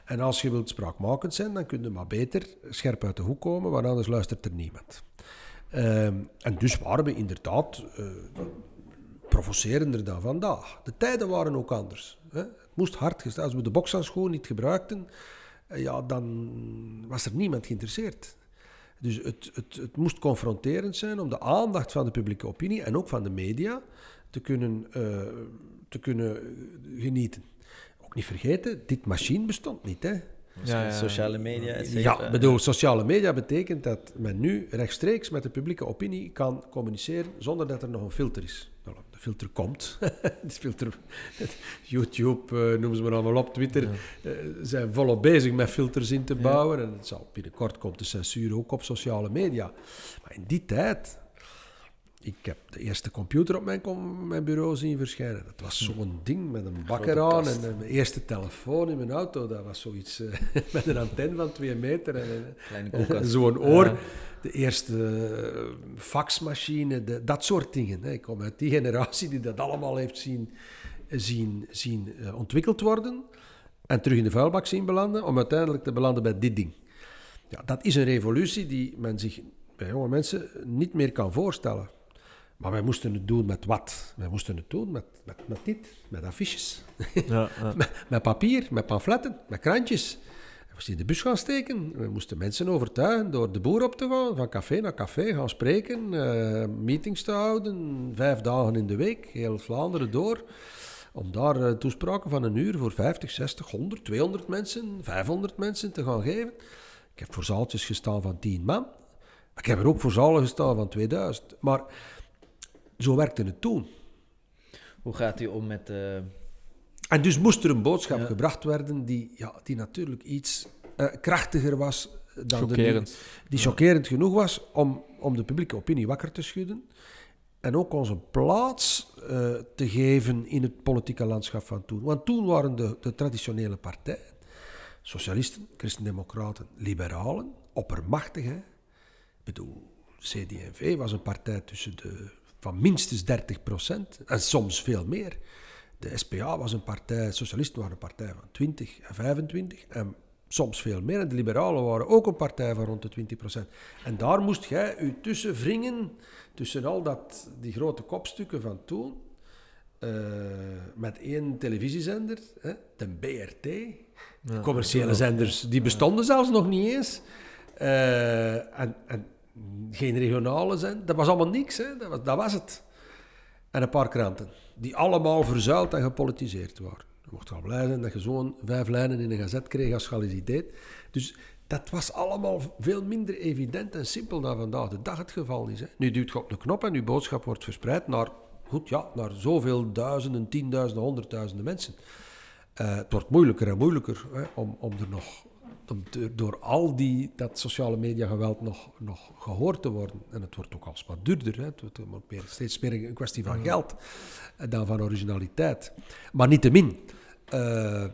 En als je wilt spraakmakend zijn, dan kun je maar beter scherp uit de hoek komen, want anders luistert er niemand. Ehm, en dus waren we inderdaad eh, provocerender dan vandaag. De tijden waren ook anders. Hè? Het moest hard gestaan. Als we de boxhandschoen niet gebruikten, eh, ja, dan was er niemand geïnteresseerd. Dus het, het, het moest confronterend zijn om de aandacht van de publieke opinie en ook van de media te kunnen, eh, te kunnen genieten. Ook niet vergeten, dit machine bestond niet. Hè? Ja, sociale media, et Ja, bedoel, sociale media betekent dat men nu rechtstreeks met de publieke opinie kan communiceren zonder dat er nog een filter is. Nou, de filter komt. de filter, YouTube, eh, noemen ze maar allemaal op, Twitter, eh, zijn volop bezig met filters in te bouwen. En het zal, binnenkort komt de censuur ook op sociale media. Maar in die tijd ik heb de eerste computer op mijn, mijn bureau zien verschijnen. Dat was hm. zo'n ding met een bakker aan en mijn eerste telefoon in mijn auto. Dat was zoiets eh, met een antenne van twee meter en, zo'n oor. De eerste eh, faxmachine, dat soort dingen. Hè. Ik kom uit die generatie die dat allemaal heeft zien, zien, zien eh, ontwikkeld worden en terug in de vuilbak zien belanden, om uiteindelijk te belanden bij dit ding. Ja, dat is een revolutie die men zich bij jonge mensen niet meer kan voorstellen. Maar wij moesten het doen met wat? Wij moesten het doen met, met, met dit, met affiches, ja, met, met, papier, met pamfletten, met krantjes. We moesten in de bus gaan steken. We moesten mensen overtuigen door de boer op te gaan, van café naar café gaan spreken, eh, meetings te houden, vijf dagen in de week, heel Vlaanderen door. Om daar eh, toespraken van een uur voor 50, 60, 100, 200 mensen, 500 mensen te gaan geven. Ik heb voor zaaltjes gestaan van 10 man. Ik heb er ook voor zalen gestaan van 2000. Maar zo werkte het toen. Hoe gaat u om met... Eh, en dus moest er een boodschap gebracht worden die, ja, die natuurlijk iets eh, krachtiger was dan chockerend. de... Die chockerend genoeg was om, om de publieke opinie wakker te schudden. En ook onze plaats eh, te geven in het politieke landschap van toen. Want toen waren de, de traditionele partijen, socialisten, christendemocraten, liberalen, oppermachtig. Hè? Ik bedoel, CD&V was een partij tussen de van minstens 30 procent en soms veel meer. De SPA was een partij, socialisten waren een partij van 20 en 25 en soms veel meer. En de liberalen waren ook een partij van rond de 20 procent. En daar moest jij u tussen wringen, tussen al dat, die grote kopstukken van toen, eh, met één televisiezender, hè, de BRT. commerciële zenders, die bestonden zelfs nog niet eens. Eh, en, en geen regionale zijn. Dat was allemaal niks, hè. Dat, was, dat was het. En een paar kranten, die allemaal verzuild en gepolitiseerd waren. Je mocht wel blij zijn dat je zo'n vijf lijnen in een gazet kreeg als je deed. Dus dat was allemaal veel minder evident en simpel dan vandaag de dag het geval is. Hè. Nu duwt je op de knop en je boodschap wordt verspreid naar, goed, ja, naar zoveel duizenden, tienduizenden, honderdduizenden mensen. Eh, het wordt moeilijker en moeilijker hè, om, om er nog door al die, dat sociale media geweld nog, nog gehoord te worden. En het wordt ook alsmaar duurder. Hè. Het wordt meer, steeds meer een kwestie van geld dan van originaliteit. Maar niettemin, uh,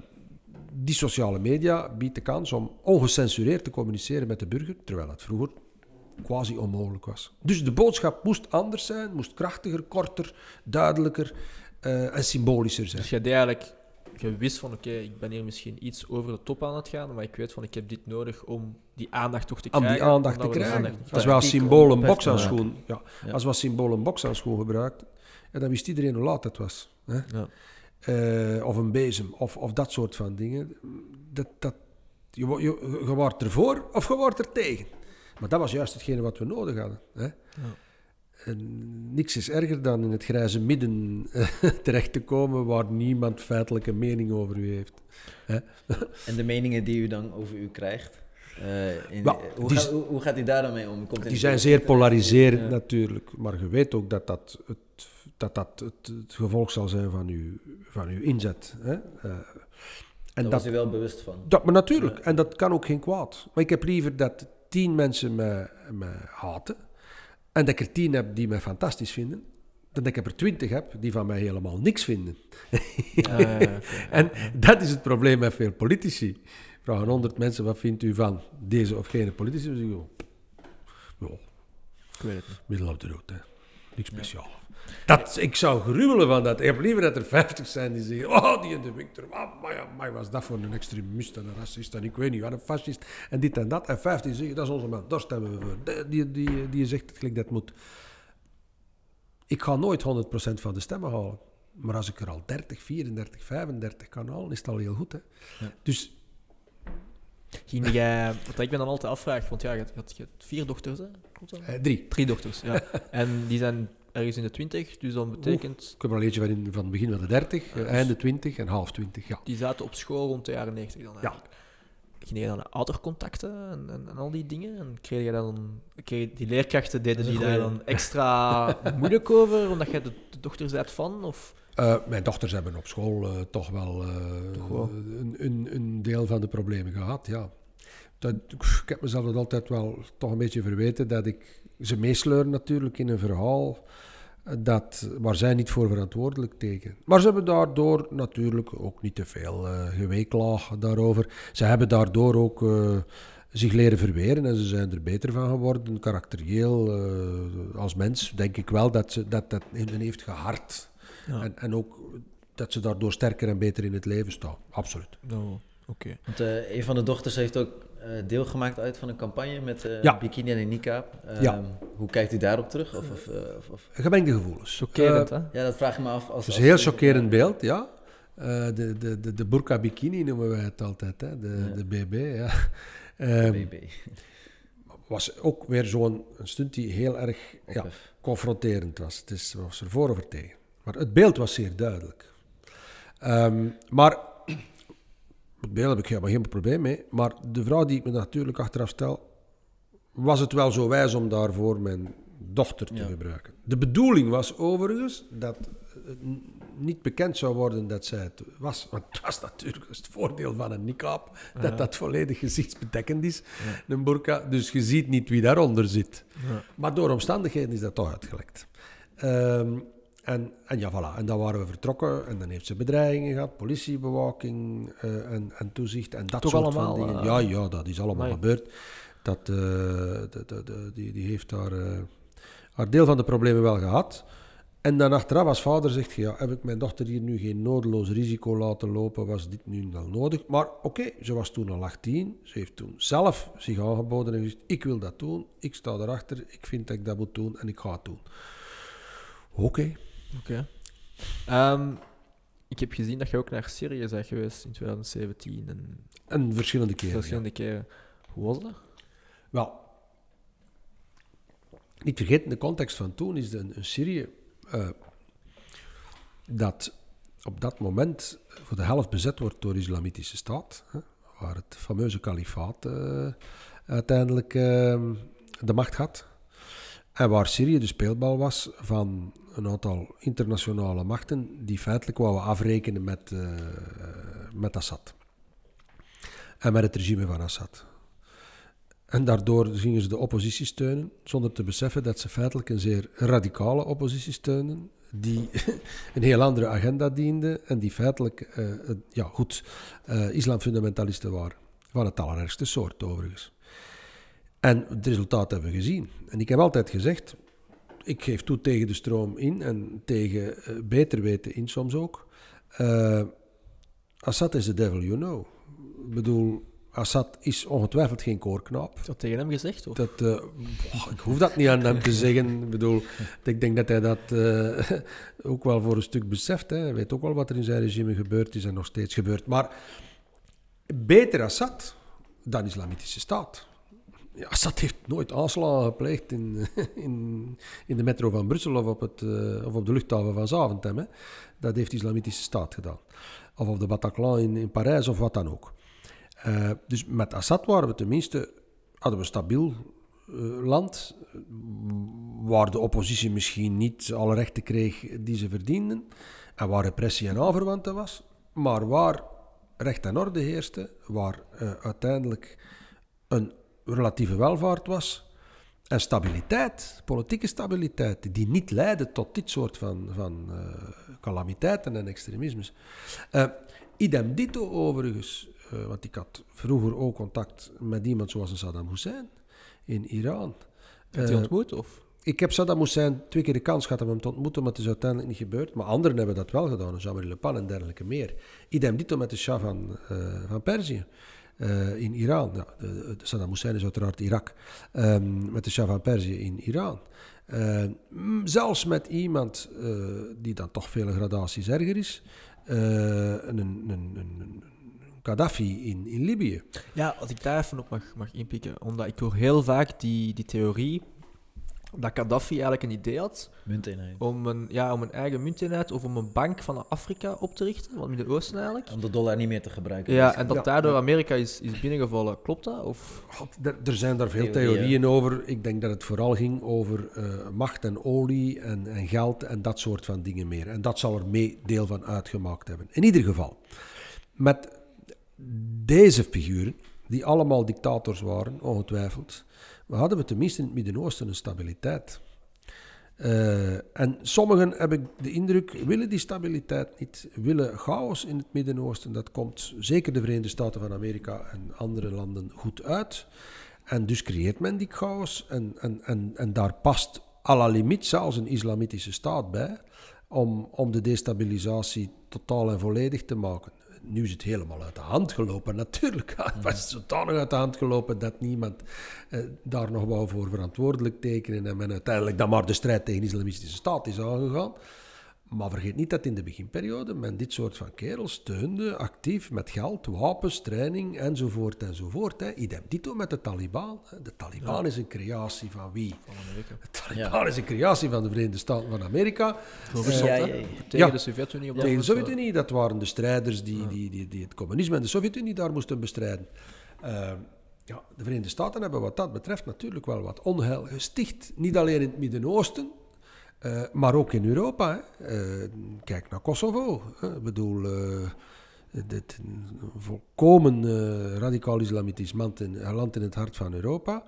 die sociale media biedt de kans om ongecensureerd te communiceren met de burger, terwijl dat vroeger quasi onmogelijk was. Dus de boodschap moest anders zijn, moest krachtiger, korter, duidelijker eh, en symbolischer zijn. Dus je had eigenlijk je wist van oké, ik ben hier misschien iets over de top aan het gaan, maar ik weet van ik heb dit nodig om die aandacht toch te krijgen. Om die aandacht te krijgen. als we symbool een schoen ja, ja, als we symbool een bokshandschoen gebruikt, en dan wist iedereen hoe laat het was. Hè? Ja. Eh, of een bezem, of, of dat soort van dingen. Dat, dat, je, je, je, je wordt ervoor of je wordt er tegen. Maar dat was juist hetgene wat we nodig hadden. Hè? Ja. Eh, niks is erger dan in het grijze midden eh, terecht te komen waar niemand feitelijke mening over u heeft. en de meningen die u dan over u krijgt? Eh, hoe, hoe, gaat u daar dan mee om? Komt die zijn zeer polariserend natuurlijk, maar je weet ook dat dat het, dat dat het, gevolg zal zijn van uw, van uw inzet. Hè? en Daar dat, was u wel bewust van? Dat, maar natuurlijk, en dat kan ook geen kwaad. Maar ik heb liever dat tien mensen mij, mij haten en dat ik er tien heb die mij fantastisch vinden, dan dat ik er twintig heb die van mij helemaal niks vinden. ja, en dat is het probleem met veel politici. Vragen honderd mensen, wat vindt u van deze of gene politici? Dan zeg ik, ik weet het Middel op de route, Niks speciaal. Dat, ik zou gruwelen van dat. Ik heb liever dat er 50 zijn die zeggen: Oh, die in de Victor, oh, maar was dat voor een extremist en een racist en ik weet niet wat, een fascist en dit en dat. En 50 zeggen: Dat is onze man, daar stemmen we voor. Die, die, die zegt gelijk dat moet. Ik ga nooit 100% van de stemmen halen. Maar als ik er al 30, 34, 35 kan halen, is het al heel goed. Hè? Dus Ging jij, eh, wat ik ben dan altijd afvraag, want ja, je had, vier dochters, hè? klopt dat? Eh, drie. Drie dochters, ja. en die zijn ergens in de twintig, dus dat betekent... ik heb er al van, van begin van de dertig, eh, einde dus- twintig en half twintig, ja. Die zaten op school rond de jaren negentig dan eigenlijk. Ja ging je dan oudercontacten en, en, al die dingen? En kreeg je dan, die leerkrachten, deden die daar dan extra moeilijk over, omdat jij de, de dochter van? Of? Eh, mijn dochters hebben op school eh, eh, toch wel, Een, een, een, deel van de problemen gehad, ja. Dat, ik heb mezelf dat altijd wel toch een beetje verweten, dat ik... Ze meesleur, natuurlijk in een verhaal dat, waar zij niet voor verantwoordelijk tegen. Maar ze hebben daardoor natuurlijk ook niet te veel uh, eh, geweeklaag daarover. Ze hebben daardoor ook eh, zich leren verweren en ze zijn er beter van geworden. Karakterieel, eh, als mens, denk ik wel dat ze, dat, dat hen heeft gehard. En, en ook dat ze daardoor sterker en beter in het leven staan. Absoluut. Oh, Oké. Want een van de dochters heeft ook eh, deel gemaakt uit van een campagne met eh, bikini en niqab. Uh, ehm, Hoe kijkt u daarop terug? Of, of, eh, of, Gemengde gevoelens. Chockerend, hè? Ja, dat vraag ik me af. Als, is een heel chockerend beeld, ja. de, de, de, de burka bikini noemen wij het altijd, hè? De, de BB. Ja. de BB. Ehm, was ook weer zo'n stunt die heel erg ja, confronterend was. Het is, was er voor of er tegen. Maar het beeld was zeer duidelijk. Ehm, maar daar heb ik helemaal geen probleem mee. Maar de vrouw die ik me natuurlijk achteraf stel, was het wel zo wijs om daarvoor mijn dochter te gebruiken? De bedoeling was overigens dat het niet bekend zou worden dat zij het was. Want dat natuurlijk het voordeel van een niqab, dat dat volledig gezichtsbedekkend is, een burka. Dus je ziet niet wie daaronder zit. Maar door omstandigheden is dat toch uitgelekt. Um, en, en ja, voilà. En dan waren we vertrokken. En dan heeft ze bedreigingen gehad, politiebewaking eh, en, en, toezicht. En dat soort van dingen. Eh, ja, ja, dat is allemaal gebeurd. Dat, eh, de, de, de, die, die, heeft haar, haar deel van de problemen wel gehad. En dan achteraf, als vader zegt, ja, heb ik mijn dochter hier nu geen nodeloos risico laten lopen, was dit nu wel nodig? Maar oké, ze was toen al 18, ze heeft toen zelf zich aangeboden en gezegd, ik wil dat doen, ik sta erachter, ik vind dat ik dat moet doen en ik ga het doen. Oké. Oké. Ehm, ik heb gezien dat je ook naar Syrië bent geweest in 2017. En, en verschillende keren. Verschillende keren. Hoe was dat? Wel, niet vergeten, de context van toen is een, een Syrië eh, dat op dat moment voor de helft bezet wordt door de Islamitische Staat, hè, waar het fameuze kalifaat eh, uiteindelijk ehm, de macht had. En waar Syrië de speelbal was van een aantal internationale machten die feitelijk wouden afrekenen met, eh, met Assad. En met het regime van Assad. En daardoor gingen ze de oppositie steunen, zonder te beseffen dat ze feitelijk een zeer radicale oppositie steunden, die een heel andere agenda diende en die feitelijk, uh, ja goed, eh, islamfundamentalisten waren. Van het allerergste soort overigens. En het resultaat hebben we gezien. En ik heb altijd gezegd, ik geef toe tegen de stroom in en tegen eh, beter weten in soms ook. Eh, Assad is the devil you know. Ik bedoel, Assad is ongetwijfeld geen koorknaap. Dat tegen hem gezegd? hoor. Dat, eh, ik hoef dat niet aan hem te zeggen. Ik bedoel, ik denk dat hij dat ook wel voor een stuk beseft. Hè. Hij weet ook wel wat er in zijn regime gebeurd is en nog steeds gebeurt. Maar beter Assad dan Islamitische Staat ja, Assad heeft nooit aanslagen gepleegd in, in, in de metro van Brussel of op, het, eh, of op de luchthaven van Zaventem. Hè. Dat heeft de Islamitische Staat gedaan. Of op de Bataclan in, in Parijs of wat dan ook. Eh, dus met Assad waren we tenminste, hadden we stabiel eh, land, waar de oppositie misschien niet alle rechten kreeg die ze verdienden, en waar repressie en aanverwanten was, maar waar recht en orde heerste, waar uiteindelijk een relatieve welvaart was. En stabiliteit, politieke stabiliteit, die niet leidde tot dit soort van, van eh, calamiteiten en extremismes. Eh, idem dito overigens, uh, want ik had vroeger ook contact met iemand zoals Saddam Hussein in Iran. Heb je ontmoet? Of? Ik heb Saddam Hussein twee keer de kans gehad om hem te ontmoeten, maar het is uiteindelijk niet gebeurd. Maar anderen hebben dat wel gedaan, zoals marie Le Pen en dergelijke meer. Idem dito met de Shah van, van Perzië. Eh, in Iran. Nou, de, de Saddam Hussein is uiteraard Irak, ehm, met de Shah van Perzië in Iran. Ehm, zelfs met iemand eh, die dan toch vele gradaties erger is, eh, een, een, een, een Gaddafi in, in Libië. Ja, als ik daar even op mag, mag inpikken, omdat ik hoor heel vaak die, die theorie dat Gaddafi eigenlijk een idee had om een, ja, om een eigen munteenheid of om een bank van Afrika op te richten, van het Midden-Oosten eigenlijk. Om de dollar niet meer te gebruiken. Ja, dus- en dat daardoor Amerika is, is binnengevallen. Klopt dat? Of? er, zijn daar veel theorieën, over. Ik denk dat het vooral ging over eh, macht en olie en, en geld en dat soort van dingen meer. En dat zal er mee deel van uitgemaakt hebben. In ieder geval, met deze figuren die allemaal dictators waren, ongetwijfeld. Maar hadden we tenminste in het Midden-Oosten een stabiliteit. Eh, en sommigen, heb ik de indruk, willen die stabiliteit niet, willen chaos in het Midden-Oosten. Dat komt zeker de Verenigde Staten van Amerika en andere landen goed uit. En dus creëert men die chaos. En, en, en, en daar past à la limiet zelfs een islamitische staat bij, om, om de destabilisatie totaal en volledig te maken nu is het helemaal uit de hand gelopen. Natuurlijk mhm. was het zodanig uit de hand gelopen dat niemand eh, daar nog wou voor verantwoordelijk tekenen. En men uiteindelijk dan maar de strijd tegen de islamistische staat is aangegaan. Maar vergeet niet dat in de beginperiode men dit soort van kerels steunde, actief, met geld, wapens, training enzovoort enzovoort. Hè. Idem dito met de Taliban. De Taliban is een creatie van wie? Van Amerika. De Taliban is een creatie van de Verenigde Staten van Amerika. Eh, ja, tegen de Sovjet-Unie. Tegen de eh. Sovjet-Unie, dat waren de strijders die, die, die, die het communisme en de Sovjet-Unie daar moesten bestrijden. Ehm, ja, de Verenigde Staten hebben wat dat betreft natuurlijk wel wat onheil gesticht. Niet alleen in het Midden-Oosten, eh, maar ook in Europa. Eh, kijk naar Kosovo. Ik bedoel, eh, dit volkomen radicaal islamitisch land in, het hart van Europa.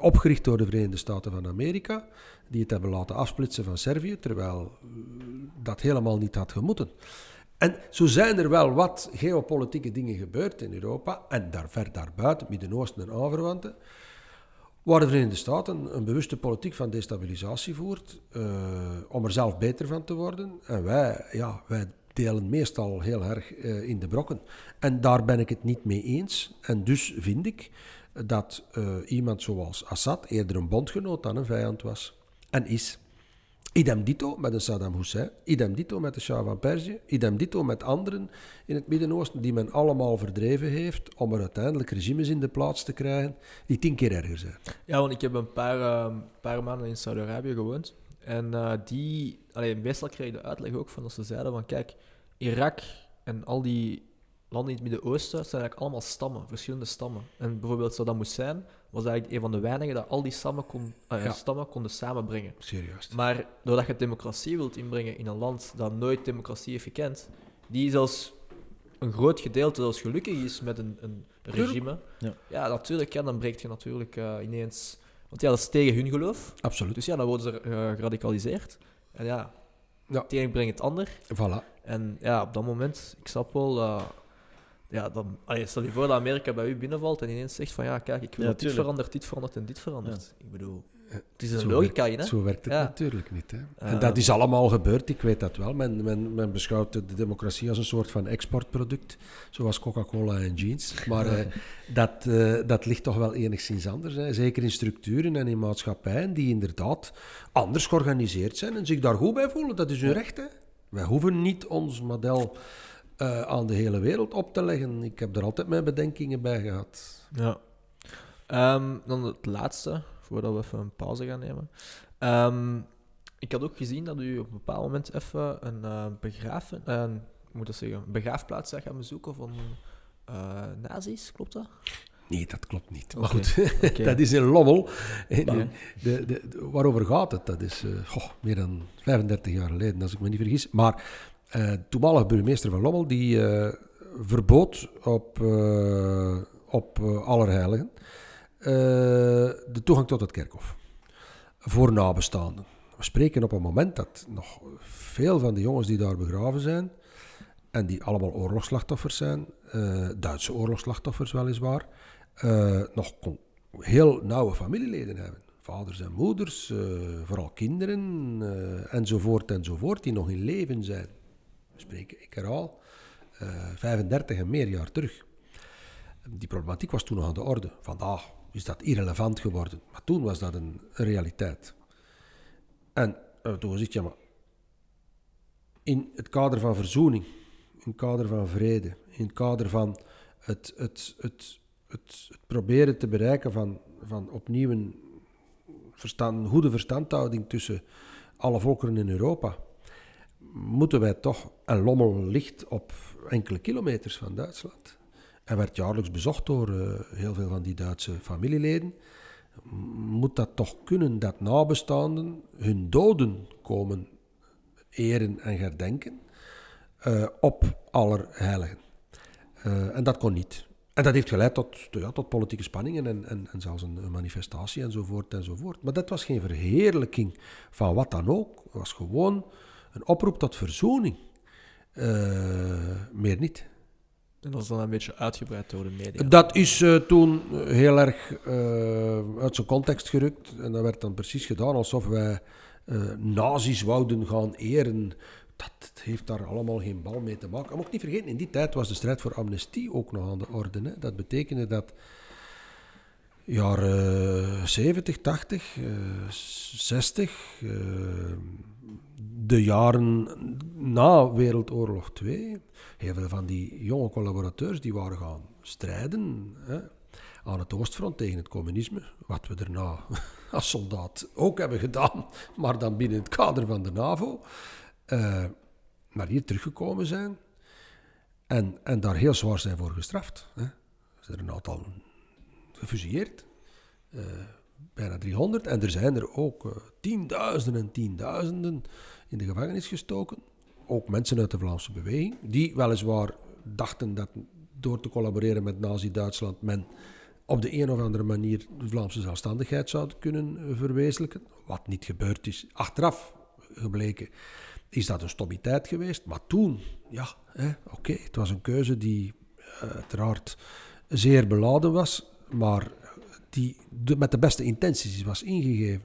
opgericht door de Verenigde Staten van Amerika, die het hebben laten afsplitsen van Servië, terwijl dat helemaal niet had gemoeten. En zo zijn er wel wat geopolitieke dingen gebeurd in Europa en daar ver daarbuiten, Midden-Oosten en aanverwanten. Waar de Verenigde Staten een bewuste politiek van destabilisatie voert eh, om er zelf beter van te worden. En wij, ja, wij delen meestal heel erg eh, in de brokken. En daar ben ik het niet mee eens. En dus vind ik dat eh, iemand zoals Assad eerder een bondgenoot dan een vijand was. En is. Idem dito met de Saddam Hussein, idem dito met de Shah van Perzië, idem dito met anderen in het Midden-Oosten die men allemaal verdreven heeft om er uiteindelijk regimes in de plaats te krijgen die tien keer erger zijn. Ja, want ik heb een paar, ehm, paar maanden in Saudi-Arabië gewoond en uh, die, alleen meestal kreeg ik de uitleg ook van dat ze zeiden van kijk, Irak en al die landen in het Midden-Oosten zijn eigenlijk allemaal stammen, verschillende stammen. En bijvoorbeeld moest zijn, was eigenlijk een van de weinigen dat al die stammen, kon, eh, stammen konden samenbrengen. Serieus. Maar doordat je democratie wilt inbrengen in een land dat nooit democratie heeft gekend, die zelfs een groot gedeelte zelfs gelukkig is met een, een regime, ja. ja. natuurlijk, ja, dan breekt je natuurlijk eh, ineens... Want ja, dat is tegen hun geloof. Absoluut. Dus ja, dan worden ze eh, geradicaliseerd. En ja, ja. het een brengt het ander. Voilà. En ja, op dat moment, ik snap wel ja, dan, stel je voor dat Amerika bij u binnenvalt en ineens zegt van ja, kijk, ik wil dat dit verandert, dit verandert en dit verandert. Ik bedoel, eh, het is een logica, hè? Zo werkt het natuurlijk niet. Hè? Eh. En dat is allemaal gebeurd, ik weet dat wel. Men, men, men beschouwt de democratie als een soort van exportproduct, zoals Coca-Cola en jeans. Maar eh, dat, dat ligt toch wel enigszins anders. Hè? Zeker in structuren en in maatschappijen die inderdaad anders georganiseerd zijn en zich daar goed bij voelen. Dat is hun recht. Hè? Wij hoeven niet ons model eh, aan de hele wereld op te leggen. Ik heb er altijd mijn bedenkingen bij gehad. Ja. Ehm, dan het laatste, voordat we even een pauze gaan nemen. Ehm, ik had ook gezien dat u op een bepaald moment even een uh, begraven, eh, moet dat zeggen, begraafplaats gaan bezoeken van nazi's, klopt dat? Nee, dat klopt niet. Maar goed, dat is in Lommel. De, de, waarover gaat het? Dat is meer dan 35 jaar geleden, als ik me niet vergis. Maar eh, toenmalig burgemeester van Lommel, die uh, verbood op, uh, op Allerheiligen de toegang tot het kerkhof voor nabestaanden. We spreken op een moment dat nog veel van de jongens die daar begraven zijn, en die allemaal oorlogsslachtoffers zijn, Duitse oorlogsslachtoffers weliswaar, nog heel nauwe familieleden hebben vaders en moeders, vooral kinderen enzovoort enzovoort, die nog in leven zijn spreken. Ik herhaal, 35 eh, en meer jaar terug. Die problematiek was toen nog aan de orde. Vandaag is dat irrelevant geworden. Maar toen was dat een realiteit. En uh, toen was maar, in het kader van verzoening, in het kader van vrede, in het kader van het, het, het, het, het proberen te bereiken van, van opnieuw verstand, een goede verstandhouding tussen alle volkeren in Europa moeten wij toch, en Lommel ligt op enkele kilometers van Duitsland. En werd jaarlijks bezocht door eh, heel veel van die Duitse familieleden. Moet dat toch kunnen dat nabestaanden hun doden komen eren en herdenken eh, op Allerheiligen? Uh, en dat kon niet. En dat heeft geleid tot, ja, tot politieke spanningen en, en, en zelfs een, een, manifestatie enzovoort enzovoort. Maar dat was geen verheerlijking van wat dan ook. Het was gewoon een oproep tot verzoening. Eh, meer niet. En dat is dan een beetje uitgebreid door de media. Dat is eh, toen heel erg eh, uit zijn context gerukt. En dat werd dan precies gedaan alsof wij uh, nazi's wouden gaan eren. Dat heeft daar allemaal geen bal mee te maken. Maar ook niet vergeten, in die tijd was de strijd voor amnestie ook nog aan de orde. Hè. Dat betekende dat jaren 70, 80, 60 de jaren na Wereldoorlog II, heel veel van die jonge collaborateurs die waren gaan strijden hè, aan het Oostfront tegen het communisme, wat we daarna als soldaat ook hebben gedaan, maar dan binnen het kader van de NAVO, uh, maar hier teruggekomen zijn en, en daar heel zwaar zijn voor gestraft. Hè. zijn er een aantal gefusilleerd. Eh, bijna 300. En er zijn er ook eh, tienduizenden en tienduizenden in de gevangenis gestoken. Ook mensen uit de Vlaamse beweging, die weliswaar dachten dat door te collaboreren met Nazi-Duitsland men op de een of andere manier de Vlaamse zelfstandigheid zou kunnen eh, verwezenlijken. Wat niet gebeurd is. Achteraf gebleken is dat een stommiteit geweest. Maar toen, ja, oké, het was een keuze die eh, uiteraard zeer beladen was. Maar die met de beste intenties was ingegeven.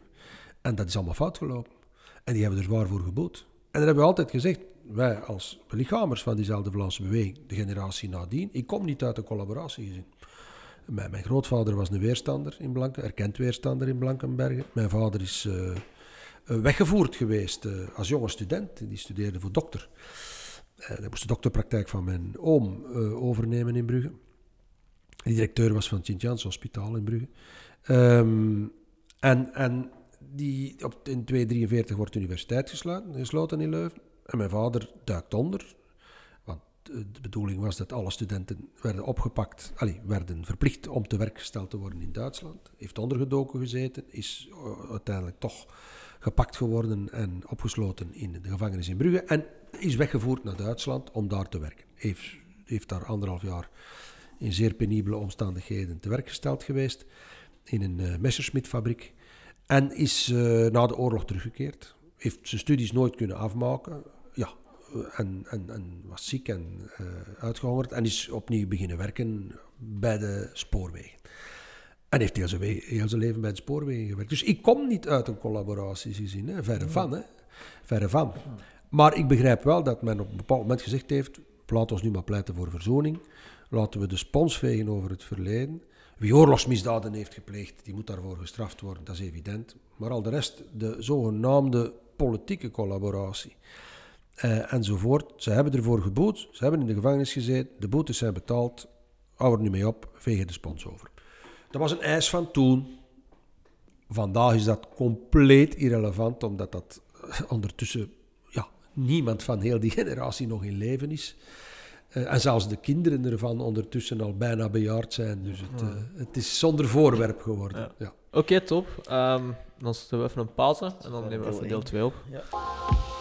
En dat is allemaal fout gelopen. En die hebben er zwaar voor geboet. En dan hebben we altijd gezegd, wij als lichamers van diezelfde Vlaamse beweging, de generatie nadien, ik kom niet uit de collaboratiegezin. Mijn, mijn grootvader was een weerstander in Blanken, erkend weerstander in Blankenbergen. Mijn vader is eh, eh, weggevoerd geweest eh, als jonge student, die studeerde voor dokter. hij moest de dokterpraktijk van mijn oom overnemen in Brugge die directeur was van het Sint-Jans Hospitaal in Brugge. Ehm, en en die, op, in 243 wordt de universiteit gesloten, gesloten in Leuven. En mijn vader duikt onder. Want eh, de bedoeling was dat alle studenten werden opgepakt, allee, werden verplicht om te werk gesteld te worden in Duitsland. Heeft ondergedoken gezeten, is eh, uiteindelijk toch gepakt geworden en opgesloten in de gevangenis in Brugge. En is weggevoerd naar Duitsland om daar te werken. Heeft, heeft daar anderhalf jaar in zeer penibele omstandigheden te werk gesteld geweest in een uh, eh, fabriek en is eh, na de oorlog teruggekeerd. Heeft zijn studies nooit kunnen afmaken. Ja, eh, en, en, en was ziek en uitgehongerd en is opnieuw beginnen werken bij de spoorwegen. En heeft heel zijn, leven bij de spoorwegen gewerkt. Dus ik kom niet uit een collaboratiegezin, hè. verre van. Hè. Verre van. Maar ik begrijp wel dat men op een bepaald moment gezegd heeft: laat ons nu maar pleiten voor verzoening laten we de spons vegen over het verleden. Wie oorlogsmisdaden heeft gepleegd, die moet daarvoor gestraft worden, dat is evident. Maar al de rest, de zogenaamde politieke collaboratie eh, enzovoort. Ze hebben ervoor geboet, ze hebben in de gevangenis gezeten, de boetes zijn betaald. Hou er nu mee op, veeg de spons over. Dat was een eis van toen. Vandaag is dat compleet irrelevant, omdat dat eh, ondertussen ja, niemand van heel die generatie nog in leven is. Eh, en zelfs de kinderen ervan ondertussen al bijna bejaard zijn. Dus het, hmm. eh, het is zonder voorwerp geworden. Ja. Oké, top. Ehm, dan zetten we even een pauze en dan nemen we even deel 2 op. Ja.